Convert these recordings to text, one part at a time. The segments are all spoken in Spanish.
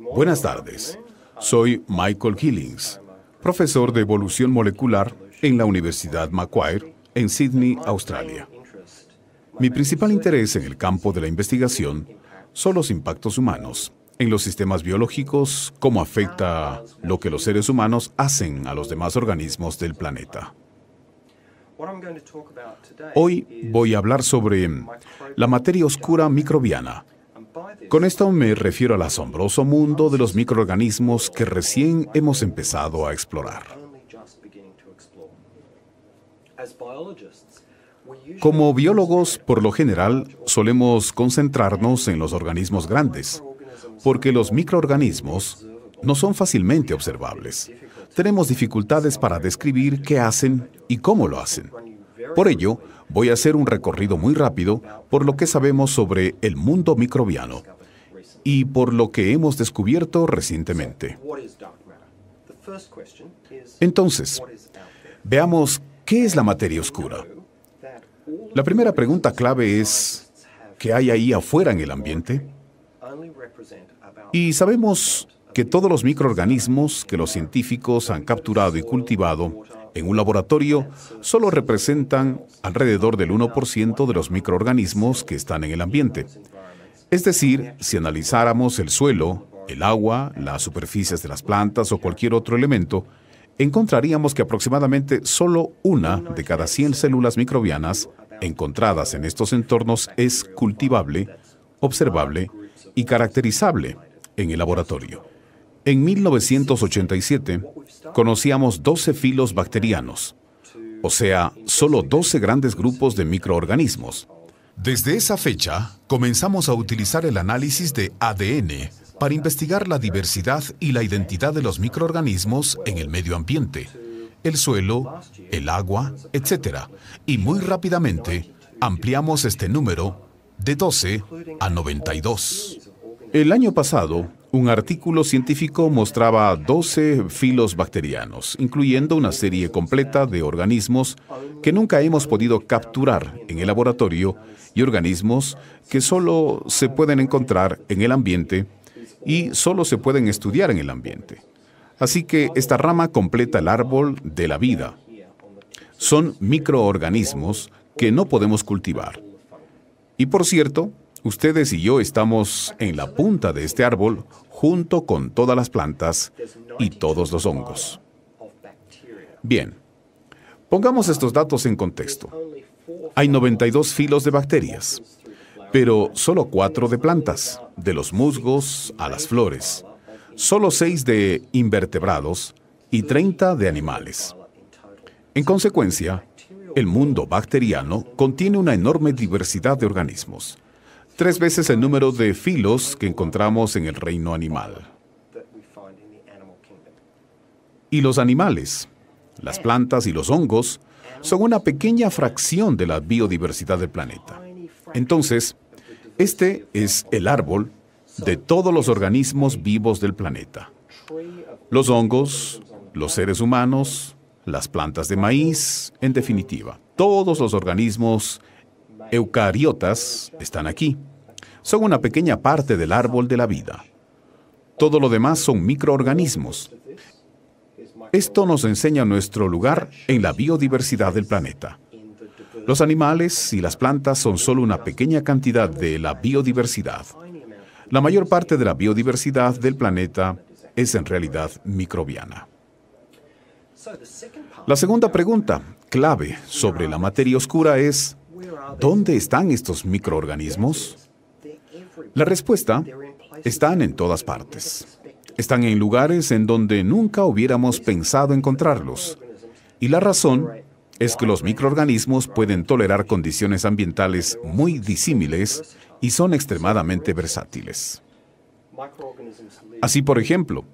Buenas tardes. Soy Michael Hillings, profesor de evolución molecular en la Universidad Macquarie, en Sydney, Australia. Mi principal interés en el campo de la investigación son los impactos humanos en los sistemas biológicos, cómo afecta lo que los seres humanos hacen a los demás organismos del planeta. Hoy voy a hablar sobre la materia oscura microbiana, con esto me refiero al asombroso mundo de los microorganismos que recién hemos empezado a explorar. Como biólogos, por lo general, solemos concentrarnos en los organismos grandes, porque los microorganismos no son fácilmente observables. Tenemos dificultades para describir qué hacen y cómo lo hacen. Por ello, voy a hacer un recorrido muy rápido por lo que sabemos sobre el mundo microbiano y por lo que hemos descubierto recientemente. Entonces, veamos qué es la materia oscura. La primera pregunta clave es, ¿qué hay ahí afuera en el ambiente? Y sabemos que todos los microorganismos que los científicos han capturado y cultivado en un laboratorio solo representan alrededor del 1% de los microorganismos que están en el ambiente. Es decir, si analizáramos el suelo, el agua, las superficies de las plantas o cualquier otro elemento, encontraríamos que aproximadamente solo una de cada 100 células microbianas encontradas en estos entornos es cultivable, observable y caracterizable en el laboratorio. En 1987 conocíamos 12 filos bacterianos, o sea, solo 12 grandes grupos de microorganismos. Desde esa fecha, comenzamos a utilizar el análisis de ADN para investigar la diversidad y la identidad de los microorganismos en el medio ambiente, el suelo, el agua, etc. Y muy rápidamente ampliamos este número de 12 a 92. El año pasado, un artículo científico mostraba 12 filos bacterianos, incluyendo una serie completa de organismos que nunca hemos podido capturar en el laboratorio y organismos que solo se pueden encontrar en el ambiente y solo se pueden estudiar en el ambiente. Así que esta rama completa el árbol de la vida. Son microorganismos que no podemos cultivar. Y por cierto, Ustedes y yo estamos en la punta de este árbol junto con todas las plantas y todos los hongos. Bien, pongamos estos datos en contexto. Hay 92 filos de bacterias, pero solo 4 de plantas, de los musgos a las flores, solo 6 de invertebrados y 30 de animales. En consecuencia, el mundo bacteriano contiene una enorme diversidad de organismos, tres veces el número de filos que encontramos en el reino animal. Y los animales, las plantas y los hongos son una pequeña fracción de la biodiversidad del planeta. Entonces, este es el árbol de todos los organismos vivos del planeta. Los hongos, los seres humanos, las plantas de maíz, en definitiva, todos los organismos eucariotas están aquí. Son una pequeña parte del árbol de la vida. Todo lo demás son microorganismos. Esto nos enseña nuestro lugar en la biodiversidad del planeta. Los animales y las plantas son solo una pequeña cantidad de la biodiversidad. La mayor parte de la biodiversidad del planeta es en realidad microbiana. La segunda pregunta clave sobre la materia oscura es, ¿Dónde están estos microorganismos? La respuesta, están en todas partes. Están en lugares en donde nunca hubiéramos pensado encontrarlos. Y la razón es que los microorganismos pueden tolerar condiciones ambientales muy disímiles y son extremadamente versátiles. Así, por ejemplo,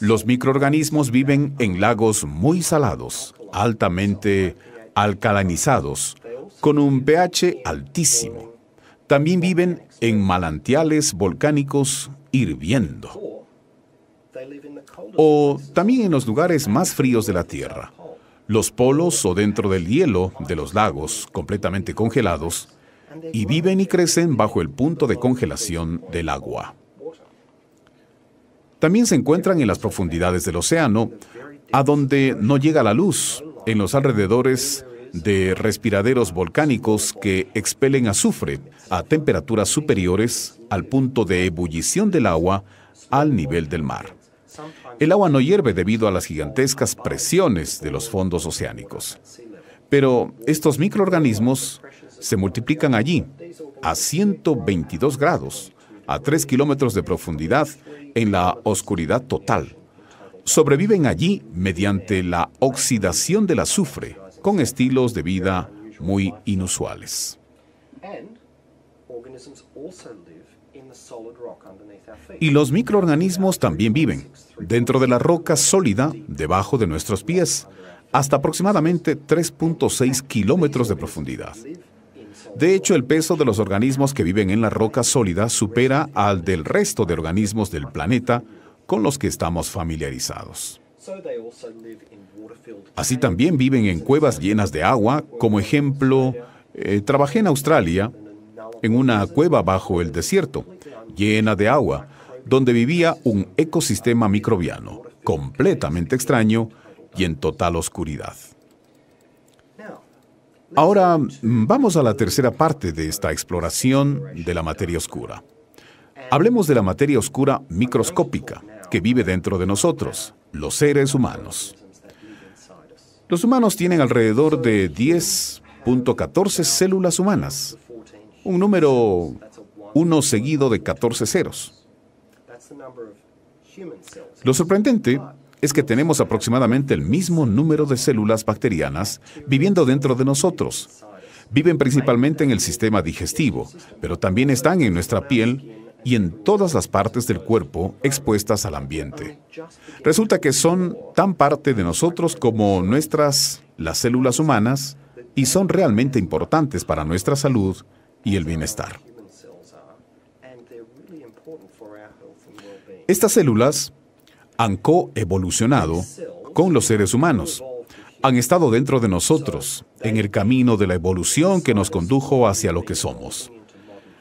los microorganismos viven en lagos muy salados, altamente alcalanizados, con un pH altísimo. También viven en manantiales volcánicos hirviendo. O también en los lugares más fríos de la Tierra. Los polos o dentro del hielo de los lagos completamente congelados y viven y crecen bajo el punto de congelación del agua. También se encuentran en las profundidades del océano, a donde no llega la luz, en los alrededores de respiraderos volcánicos que expelen azufre a temperaturas superiores al punto de ebullición del agua al nivel del mar. El agua no hierve debido a las gigantescas presiones de los fondos oceánicos. Pero estos microorganismos se multiplican allí a 122 grados, a 3 kilómetros de profundidad, en la oscuridad total. Sobreviven allí mediante la oxidación del azufre, con estilos de vida muy inusuales. Y los microorganismos también viven dentro de la roca sólida debajo de nuestros pies, hasta aproximadamente 3.6 kilómetros de profundidad. De hecho, el peso de los organismos que viven en la roca sólida supera al del resto de organismos del planeta con los que estamos familiarizados. Así también viven en cuevas llenas de agua. Como ejemplo, eh, trabajé en Australia en una cueva bajo el desierto, llena de agua, donde vivía un ecosistema microbiano, completamente extraño y en total oscuridad. Ahora mm, vamos a la tercera parte de esta exploración de la materia oscura. Hablemos de la materia oscura microscópica que vive dentro de nosotros, los seres humanos. Los humanos tienen alrededor de 10.14 células humanas, un número uno seguido de 14 ceros. Lo sorprendente es que tenemos aproximadamente el mismo número de células bacterianas viviendo dentro de nosotros. Viven principalmente en el sistema digestivo, pero también están en nuestra piel y en todas las partes del cuerpo expuestas al ambiente. Resulta que son tan parte de nosotros como nuestras, las células humanas, y son realmente importantes para nuestra salud y el bienestar. Estas células han coevolucionado con los seres humanos. Han estado dentro de nosotros en el camino de la evolución que nos condujo hacia lo que somos.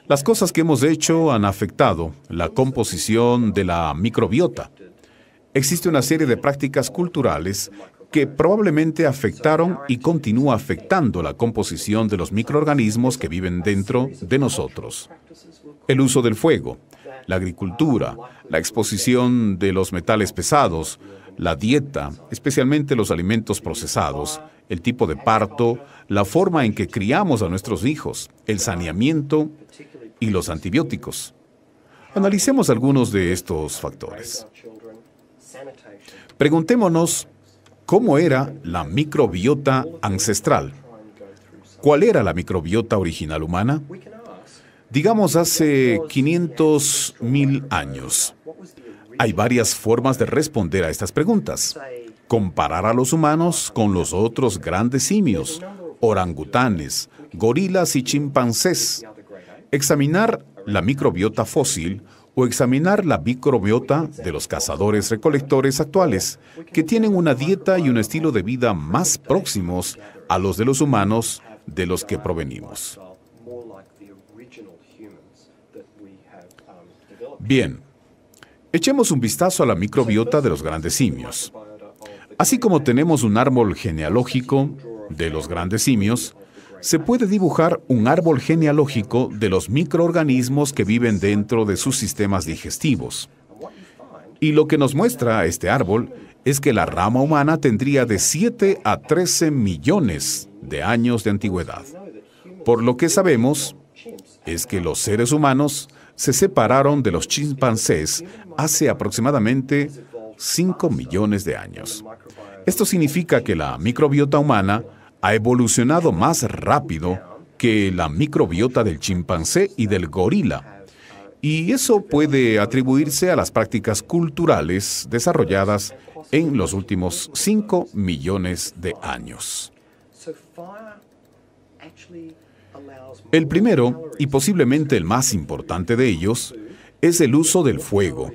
Las cosas que hemos hecho han afectado la composición de la microbiota. Existe una serie de prácticas culturales que probablemente afectaron y continúa afectando la composición de los microorganismos que viven dentro de nosotros. El uso del fuego, la agricultura, la exposición de los metales pesados, la dieta, especialmente los alimentos procesados, el tipo de parto, la forma en que criamos a nuestros hijos, el saneamiento, y los antibióticos. Analicemos algunos de estos factores. Preguntémonos cómo era la microbiota ancestral. ¿Cuál era la microbiota original humana? Digamos hace 500 mil años. Hay varias formas de responder a estas preguntas. Comparar a los humanos con los otros grandes simios, orangutanes, gorilas y chimpancés, Examinar la microbiota fósil o examinar la microbiota de los cazadores recolectores actuales, que tienen una dieta y un estilo de vida más próximos a los de los humanos de los que provenimos. Bien, echemos un vistazo a la microbiota de los grandes simios. Así como tenemos un árbol genealógico de los grandes simios, se puede dibujar un árbol genealógico de los microorganismos que viven dentro de sus sistemas digestivos. Y lo que nos muestra este árbol es que la rama humana tendría de 7 a 13 millones de años de antigüedad. Por lo que sabemos es que los seres humanos se separaron de los chimpancés hace aproximadamente 5 millones de años. Esto significa que la microbiota humana ha evolucionado más rápido que la microbiota del chimpancé y del gorila. Y eso puede atribuirse a las prácticas culturales desarrolladas en los últimos 5 millones de años. El primero, y posiblemente el más importante de ellos, es el uso del fuego,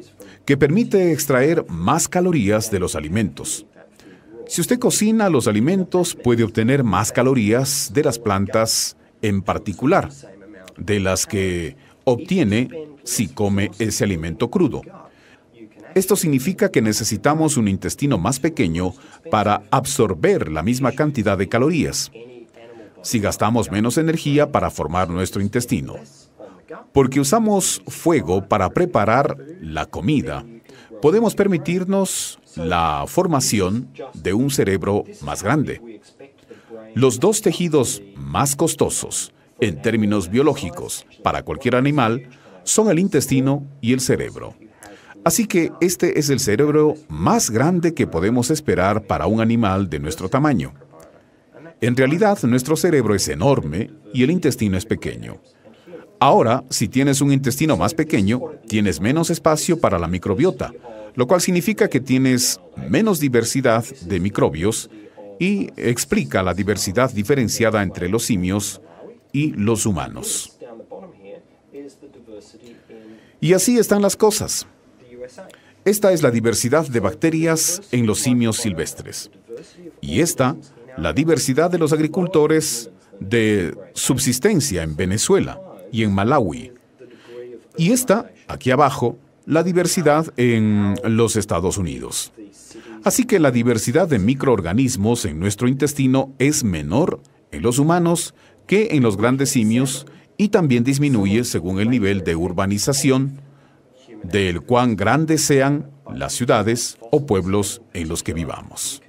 que permite extraer más calorías de los alimentos. Si usted cocina los alimentos, puede obtener más calorías de las plantas en particular, de las que obtiene si come ese alimento crudo. Esto significa que necesitamos un intestino más pequeño para absorber la misma cantidad de calorías, si gastamos menos energía para formar nuestro intestino. Porque usamos fuego para preparar la comida, podemos permitirnos la formación de un cerebro más grande. Los dos tejidos más costosos en términos biológicos para cualquier animal son el intestino y el cerebro. Así que este es el cerebro más grande que podemos esperar para un animal de nuestro tamaño. En realidad, nuestro cerebro es enorme y el intestino es pequeño. Ahora, si tienes un intestino más pequeño, tienes menos espacio para la microbiota, lo cual significa que tienes menos diversidad de microbios y explica la diversidad diferenciada entre los simios y los humanos. Y así están las cosas. Esta es la diversidad de bacterias en los simios silvestres. Y esta, la diversidad de los agricultores de subsistencia en Venezuela y en Malawi. Y esta, aquí abajo, la diversidad en los Estados Unidos. Así que la diversidad de microorganismos en nuestro intestino es menor en los humanos que en los grandes simios y también disminuye según el nivel de urbanización del cuán grandes sean las ciudades o pueblos en los que vivamos.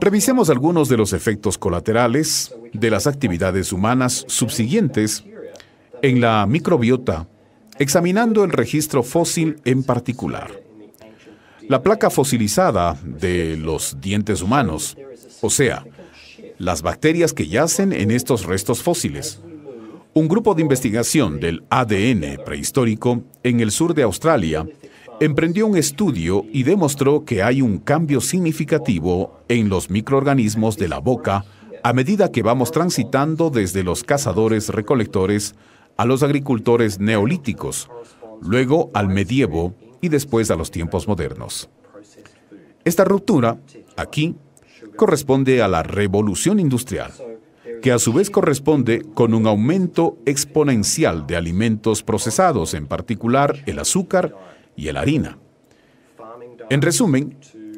Revisemos algunos de los efectos colaterales de las actividades humanas subsiguientes en la microbiota, examinando el registro fósil en particular. La placa fosilizada de los dientes humanos, o sea, las bacterias que yacen en estos restos fósiles. Un grupo de investigación del ADN prehistórico en el sur de Australia emprendió un estudio y demostró que hay un cambio significativo en los microorganismos de la boca a medida que vamos transitando desde los cazadores-recolectores a los agricultores neolíticos, luego al medievo y después a los tiempos modernos. Esta ruptura, aquí, corresponde a la revolución industrial, que a su vez corresponde con un aumento exponencial de alimentos procesados, en particular el azúcar y la harina. En resumen,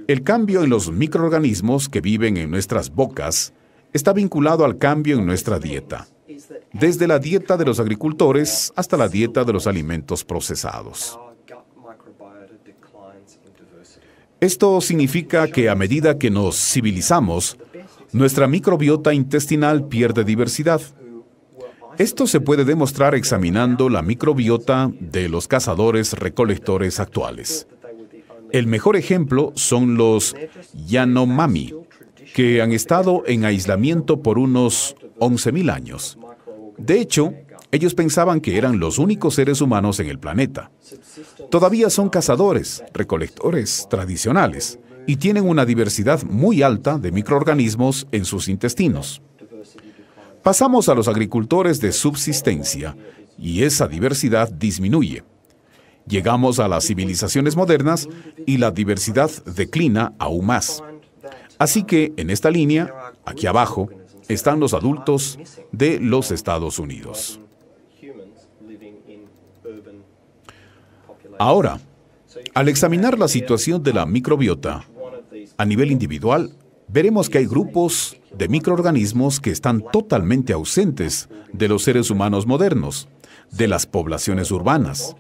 el cambio en los microorganismos que viven en nuestras bocas está vinculado al cambio en nuestra dieta desde la dieta de los agricultores hasta la dieta de los alimentos procesados. Esto significa que a medida que nos civilizamos, nuestra microbiota intestinal pierde diversidad. Esto se puede demostrar examinando la microbiota de los cazadores-recolectores actuales. El mejor ejemplo son los Yanomami, que han estado en aislamiento por unos 11.000 años. De hecho, ellos pensaban que eran los únicos seres humanos en el planeta. Todavía son cazadores, recolectores tradicionales y tienen una diversidad muy alta de microorganismos en sus intestinos. Pasamos a los agricultores de subsistencia y esa diversidad disminuye. Llegamos a las civilizaciones modernas y la diversidad declina aún más. Así que en esta línea, aquí abajo, están los adultos de los Estados Unidos. Ahora, al examinar la situación de la microbiota a nivel individual, veremos que hay grupos de microorganismos que están totalmente ausentes de los seres humanos modernos, de las poblaciones urbanas.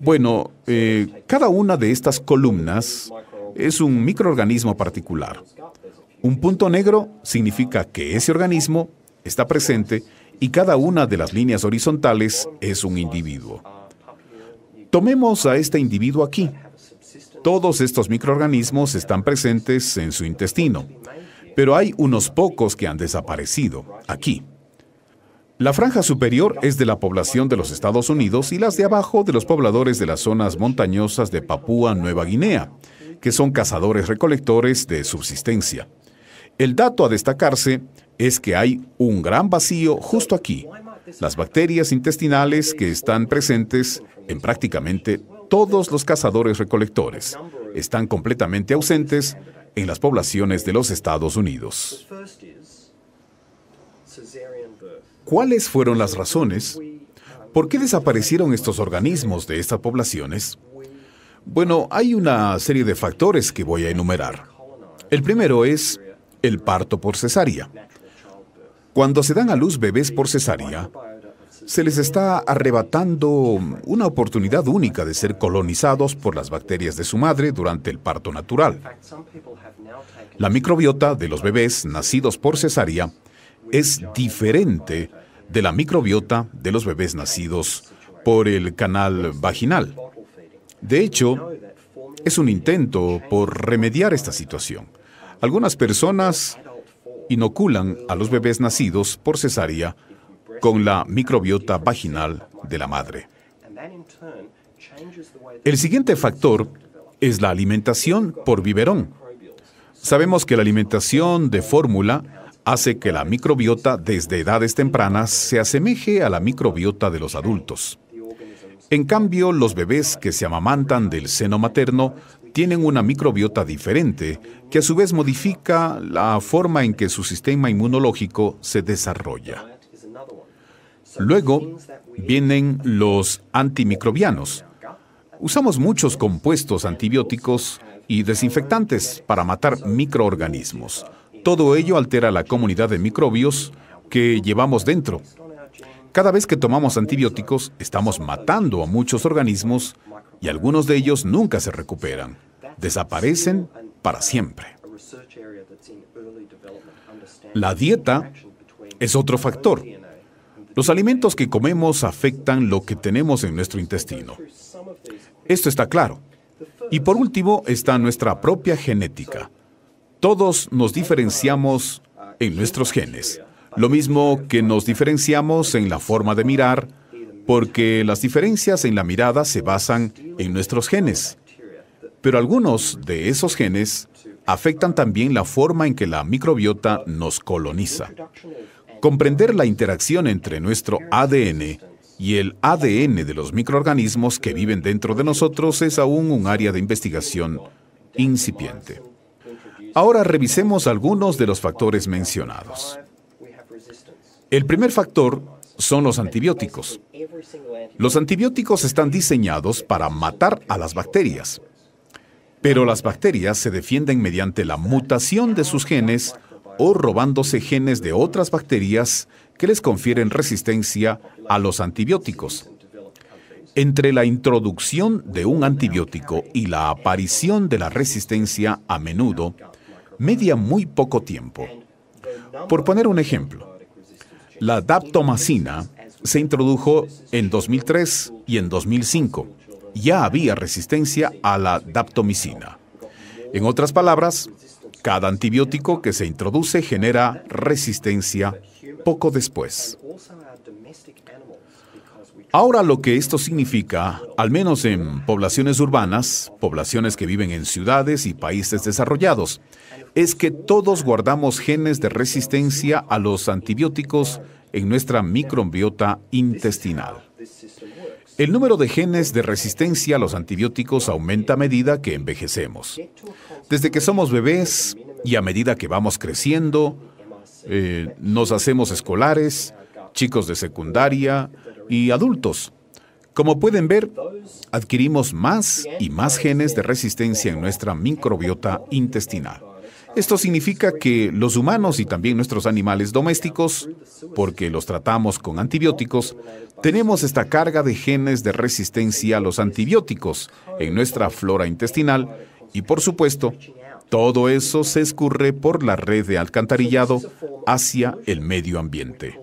Bueno, eh, cada una de estas columnas es un microorganismo particular. Un punto negro significa que ese organismo está presente y cada una de las líneas horizontales es un individuo. Tomemos a este individuo aquí. Todos estos microorganismos están presentes en su intestino, pero hay unos pocos que han desaparecido, aquí. La franja superior es de la población de los Estados Unidos y las de abajo de los pobladores de las zonas montañosas de Papúa Nueva Guinea, que son cazadores recolectores de subsistencia. El dato a destacarse es que hay un gran vacío justo aquí. Las bacterias intestinales que están presentes en prácticamente todos los cazadores recolectores están completamente ausentes en las poblaciones de los Estados Unidos. ¿Cuáles fueron las razones? ¿Por qué desaparecieron estos organismos de estas poblaciones? Bueno, hay una serie de factores que voy a enumerar. El primero es el parto por cesárea. Cuando se dan a luz bebés por cesárea, se les está arrebatando una oportunidad única de ser colonizados por las bacterias de su madre durante el parto natural. La microbiota de los bebés nacidos por cesárea es diferente de la microbiota de los bebés nacidos por el canal vaginal. De hecho, es un intento por remediar esta situación. Algunas personas inoculan a los bebés nacidos por cesárea con la microbiota vaginal de la madre. El siguiente factor es la alimentación por biberón. Sabemos que la alimentación de fórmula hace que la microbiota desde edades tempranas se asemeje a la microbiota de los adultos. En cambio, los bebés que se amamantan del seno materno tienen una microbiota diferente, que a su vez modifica la forma en que su sistema inmunológico se desarrolla. Luego vienen los antimicrobianos. Usamos muchos compuestos antibióticos y desinfectantes para matar microorganismos. Todo ello altera la comunidad de microbios que llevamos dentro cada vez que tomamos antibióticos, estamos matando a muchos organismos y algunos de ellos nunca se recuperan. Desaparecen para siempre. La dieta es otro factor. Los alimentos que comemos afectan lo que tenemos en nuestro intestino. Esto está claro. Y por último está nuestra propia genética. Todos nos diferenciamos en nuestros genes. Lo mismo que nos diferenciamos en la forma de mirar, porque las diferencias en la mirada se basan en nuestros genes. Pero algunos de esos genes afectan también la forma en que la microbiota nos coloniza. Comprender la interacción entre nuestro ADN y el ADN de los microorganismos que viven dentro de nosotros es aún un área de investigación incipiente. Ahora revisemos algunos de los factores mencionados. El primer factor son los antibióticos. Los antibióticos están diseñados para matar a las bacterias, pero las bacterias se defienden mediante la mutación de sus genes o robándose genes de otras bacterias que les confieren resistencia a los antibióticos. Entre la introducción de un antibiótico y la aparición de la resistencia a menudo, media muy poco tiempo. Por poner un ejemplo, la daptomacina se introdujo en 2003 y en 2005. Ya había resistencia a la daptomicina. En otras palabras, cada antibiótico que se introduce genera resistencia poco después. Ahora lo que esto significa, al menos en poblaciones urbanas, poblaciones que viven en ciudades y países desarrollados, es que todos guardamos genes de resistencia a los antibióticos en nuestra microbiota intestinal. El número de genes de resistencia a los antibióticos aumenta a medida que envejecemos. Desde que somos bebés y a medida que vamos creciendo, eh, nos hacemos escolares, chicos de secundaria y adultos. Como pueden ver, adquirimos más y más genes de resistencia en nuestra microbiota intestinal. Esto significa que los humanos y también nuestros animales domésticos, porque los tratamos con antibióticos, tenemos esta carga de genes de resistencia a los antibióticos en nuestra flora intestinal y por supuesto, todo eso se escurre por la red de alcantarillado hacia el medio ambiente.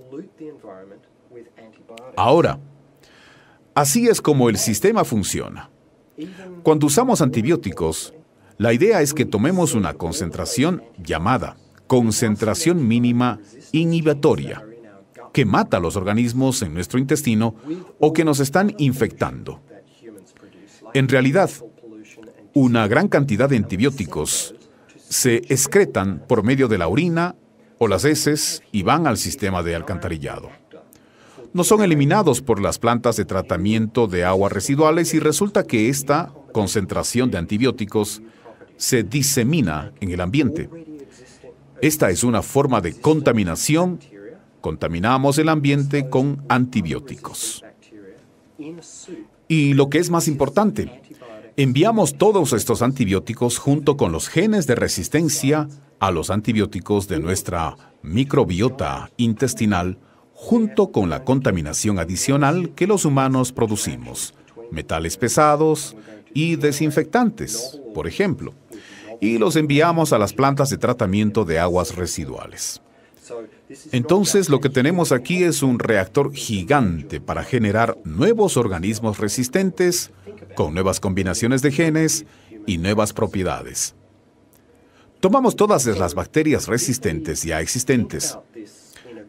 Ahora, así es como el sistema funciona. Cuando usamos antibióticos, la idea es que tomemos una concentración llamada concentración mínima inhibitoria, que mata a los organismos en nuestro intestino o que nos están infectando. En realidad, una gran cantidad de antibióticos se excretan por medio de la orina o las heces y van al sistema de alcantarillado no son eliminados por las plantas de tratamiento de aguas residuales y resulta que esta concentración de antibióticos se disemina en el ambiente. Esta es una forma de contaminación. Contaminamos el ambiente con antibióticos. Y lo que es más importante, enviamos todos estos antibióticos junto con los genes de resistencia a los antibióticos de nuestra microbiota intestinal junto con la contaminación adicional que los humanos producimos, metales pesados y desinfectantes, por ejemplo, y los enviamos a las plantas de tratamiento de aguas residuales. Entonces lo que tenemos aquí es un reactor gigante para generar nuevos organismos resistentes con nuevas combinaciones de genes y nuevas propiedades. Tomamos todas las bacterias resistentes ya existentes,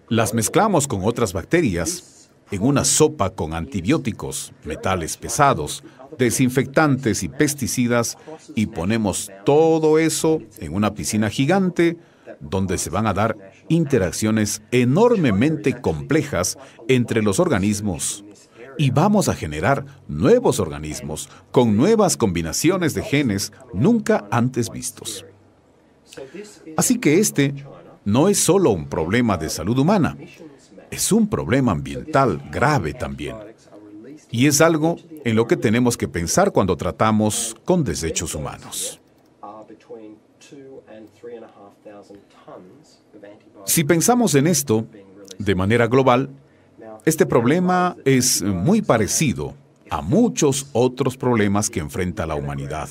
las mezclamos con otras bacterias en una sopa con antibióticos, metales pesados, desinfectantes y pesticidas y ponemos todo eso en una piscina gigante donde se van a dar interacciones enormemente complejas entre los organismos. Y vamos a generar nuevos organismos con nuevas combinaciones de genes nunca antes vistos. Así que este no es solo un problema de salud humana, es un problema ambiental grave también. Y es algo en lo que tenemos que pensar cuando tratamos con desechos humanos. Si pensamos en esto de manera global, este problema es muy parecido a muchos otros problemas que enfrenta la humanidad,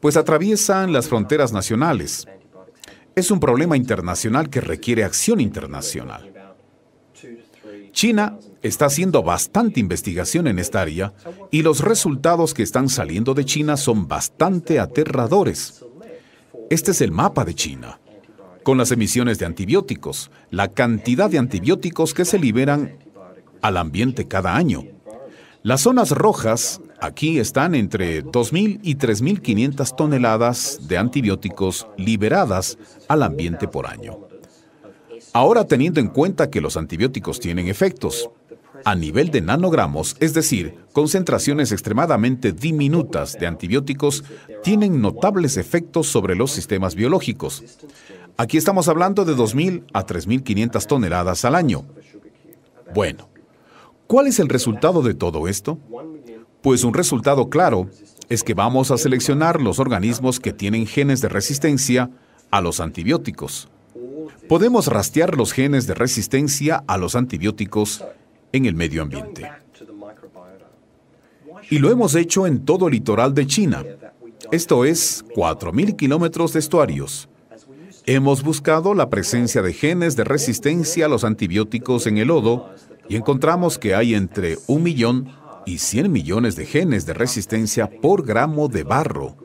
pues atraviesan las fronteras nacionales, es un problema internacional que requiere acción internacional. China está haciendo bastante investigación en esta área y los resultados que están saliendo de China son bastante aterradores. Este es el mapa de China, con las emisiones de antibióticos, la cantidad de antibióticos que se liberan al ambiente cada año. Las zonas rojas Aquí están entre 2.000 y 3.500 toneladas de antibióticos liberadas al ambiente por año. Ahora teniendo en cuenta que los antibióticos tienen efectos a nivel de nanogramos, es decir, concentraciones extremadamente diminutas de antibióticos, tienen notables efectos sobre los sistemas biológicos. Aquí estamos hablando de 2.000 a 3.500 toneladas al año. Bueno, ¿cuál es el resultado de todo esto? Pues un resultado claro es que vamos a seleccionar los organismos que tienen genes de resistencia a los antibióticos. Podemos rastrear los genes de resistencia a los antibióticos en el medio ambiente. Y lo hemos hecho en todo el litoral de China, esto es 4.000 kilómetros de estuarios. Hemos buscado la presencia de genes de resistencia a los antibióticos en el lodo y encontramos que hay entre un millón y 100 millones de genes de resistencia por gramo de barro,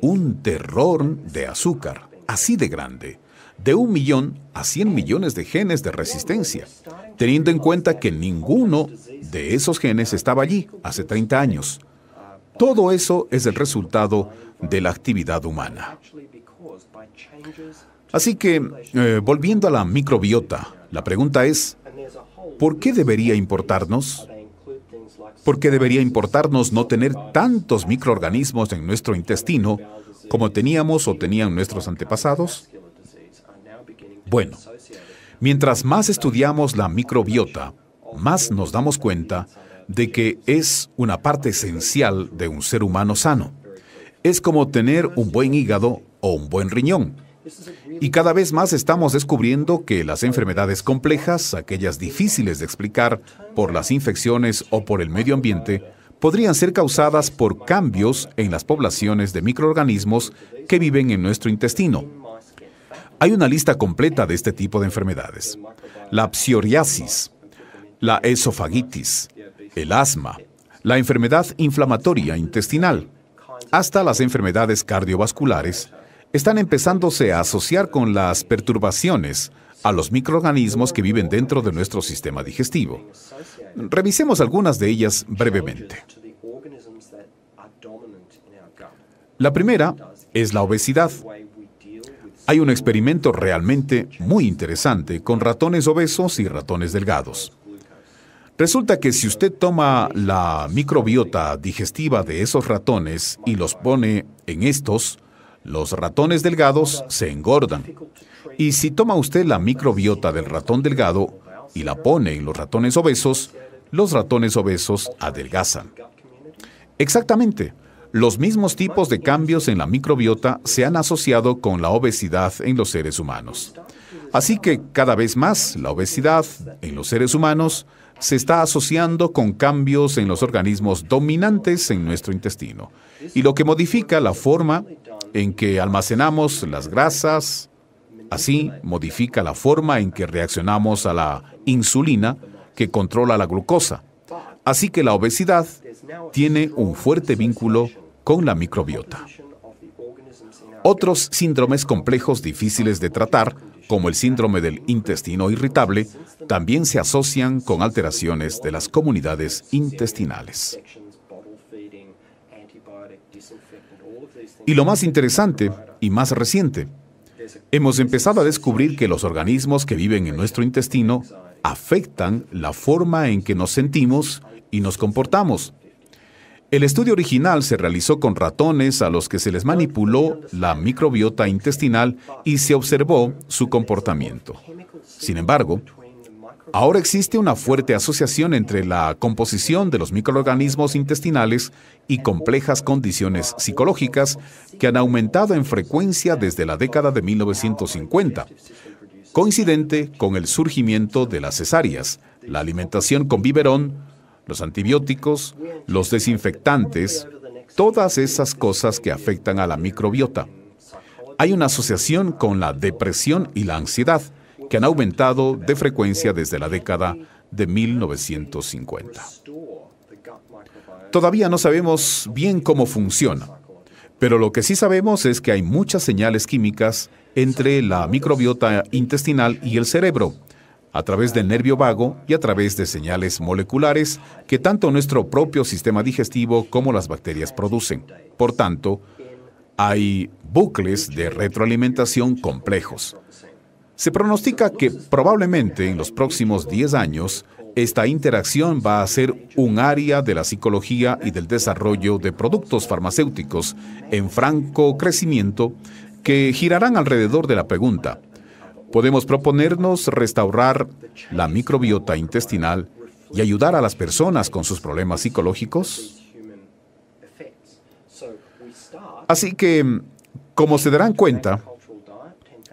un terror de azúcar, así de grande, de un millón a 100 millones de genes de resistencia, teniendo en cuenta que ninguno de esos genes estaba allí hace 30 años. Todo eso es el resultado de la actividad humana. Así que, eh, volviendo a la microbiota, la pregunta es, ¿por qué debería importarnos? ¿Por qué debería importarnos no tener tantos microorganismos en nuestro intestino como teníamos o tenían nuestros antepasados? Bueno, mientras más estudiamos la microbiota, más nos damos cuenta de que es una parte esencial de un ser humano sano. Es como tener un buen hígado o un buen riñón. Y cada vez más estamos descubriendo que las enfermedades complejas, aquellas difíciles de explicar por las infecciones o por el medio ambiente, podrían ser causadas por cambios en las poblaciones de microorganismos que viven en nuestro intestino. Hay una lista completa de este tipo de enfermedades. La psoriasis, la esofagitis, el asma, la enfermedad inflamatoria intestinal, hasta las enfermedades cardiovasculares están empezándose a asociar con las perturbaciones a los microorganismos que viven dentro de nuestro sistema digestivo. Revisemos algunas de ellas brevemente. La primera es la obesidad. Hay un experimento realmente muy interesante con ratones obesos y ratones delgados. Resulta que si usted toma la microbiota digestiva de esos ratones y los pone en estos, los ratones delgados se engordan. Y si toma usted la microbiota del ratón delgado y la pone en los ratones obesos, los ratones obesos adelgazan. Exactamente. Los mismos tipos de cambios en la microbiota se han asociado con la obesidad en los seres humanos. Así que cada vez más la obesidad en los seres humanos se está asociando con cambios en los organismos dominantes en nuestro intestino, y lo que modifica la forma en que almacenamos las grasas, así modifica la forma en que reaccionamos a la insulina que controla la glucosa. Así que la obesidad tiene un fuerte vínculo con la microbiota. Otros síndromes complejos difíciles de tratar, como el síndrome del intestino irritable, también se asocian con alteraciones de las comunidades intestinales. Y lo más interesante y más reciente, hemos empezado a descubrir que los organismos que viven en nuestro intestino afectan la forma en que nos sentimos y nos comportamos. El estudio original se realizó con ratones a los que se les manipuló la microbiota intestinal y se observó su comportamiento. Sin embargo, Ahora existe una fuerte asociación entre la composición de los microorganismos intestinales y complejas condiciones psicológicas que han aumentado en frecuencia desde la década de 1950, coincidente con el surgimiento de las cesáreas, la alimentación con biberón, los antibióticos, los desinfectantes, todas esas cosas que afectan a la microbiota. Hay una asociación con la depresión y la ansiedad, que han aumentado de frecuencia desde la década de 1950. Todavía no sabemos bien cómo funciona, pero lo que sí sabemos es que hay muchas señales químicas entre la microbiota intestinal y el cerebro, a través del nervio vago y a través de señales moleculares que tanto nuestro propio sistema digestivo como las bacterias producen. Por tanto, hay bucles de retroalimentación complejos. Se pronostica que probablemente en los próximos 10 años, esta interacción va a ser un área de la psicología y del desarrollo de productos farmacéuticos en franco crecimiento que girarán alrededor de la pregunta. Podemos proponernos restaurar la microbiota intestinal y ayudar a las personas con sus problemas psicológicos. Así que, como se darán cuenta,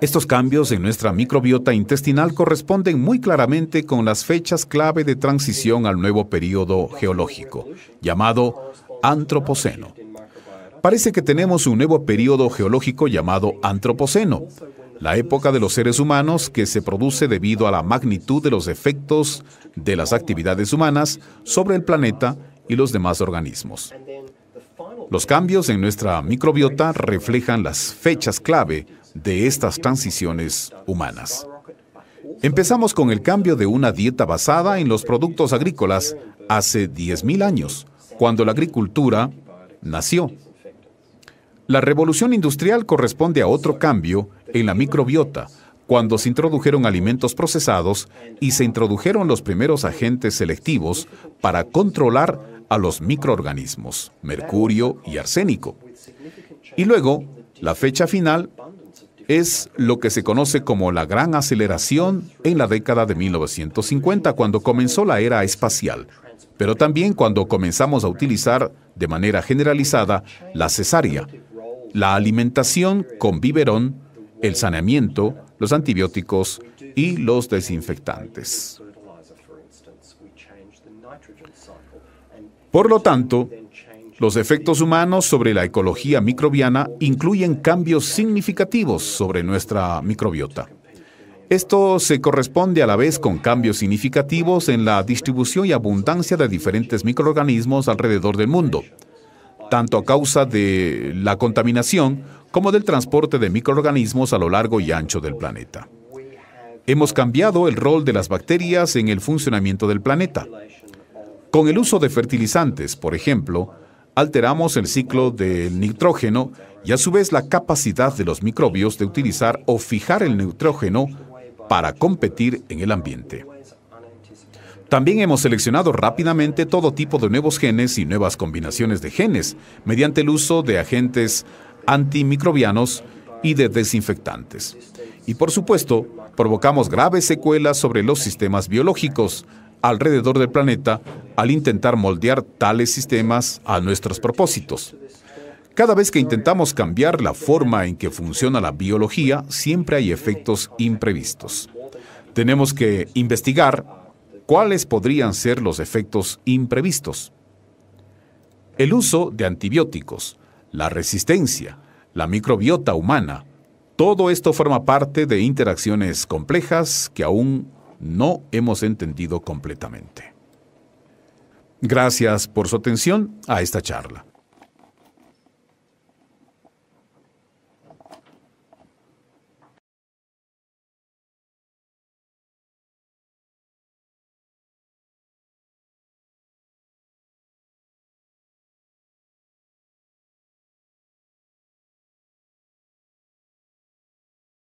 estos cambios en nuestra microbiota intestinal corresponden muy claramente con las fechas clave de transición al nuevo periodo geológico, llamado Antropoceno. Parece que tenemos un nuevo periodo geológico llamado Antropoceno, la época de los seres humanos que se produce debido a la magnitud de los efectos de las actividades humanas sobre el planeta y los demás organismos. Los cambios en nuestra microbiota reflejan las fechas clave de estas transiciones humanas. Empezamos con el cambio de una dieta basada en los productos agrícolas hace 10.000 años, cuando la agricultura nació. La revolución industrial corresponde a otro cambio en la microbiota, cuando se introdujeron alimentos procesados y se introdujeron los primeros agentes selectivos para controlar a los microorganismos, mercurio y arsénico. Y luego, la fecha final es lo que se conoce como la gran aceleración en la década de 1950, cuando comenzó la era espacial, pero también cuando comenzamos a utilizar de manera generalizada la cesárea, la alimentación con biberón, el saneamiento, los antibióticos y los desinfectantes. Por lo tanto, los efectos humanos sobre la ecología microbiana incluyen cambios significativos sobre nuestra microbiota. Esto se corresponde a la vez con cambios significativos en la distribución y abundancia de diferentes microorganismos alrededor del mundo, tanto a causa de la contaminación como del transporte de microorganismos a lo largo y ancho del planeta. Hemos cambiado el rol de las bacterias en el funcionamiento del planeta. Con el uso de fertilizantes, por ejemplo, alteramos el ciclo del nitrógeno y a su vez la capacidad de los microbios de utilizar o fijar el nitrógeno para competir en el ambiente. También hemos seleccionado rápidamente todo tipo de nuevos genes y nuevas combinaciones de genes mediante el uso de agentes antimicrobianos y de desinfectantes. Y por supuesto, provocamos graves secuelas sobre los sistemas biológicos alrededor del planeta al intentar moldear tales sistemas a nuestros propósitos. Cada vez que intentamos cambiar la forma en que funciona la biología, siempre hay efectos imprevistos. Tenemos que investigar cuáles podrían ser los efectos imprevistos. El uso de antibióticos, la resistencia, la microbiota humana, todo esto forma parte de interacciones complejas que aún no hemos entendido completamente. Gracias por su atención a esta charla.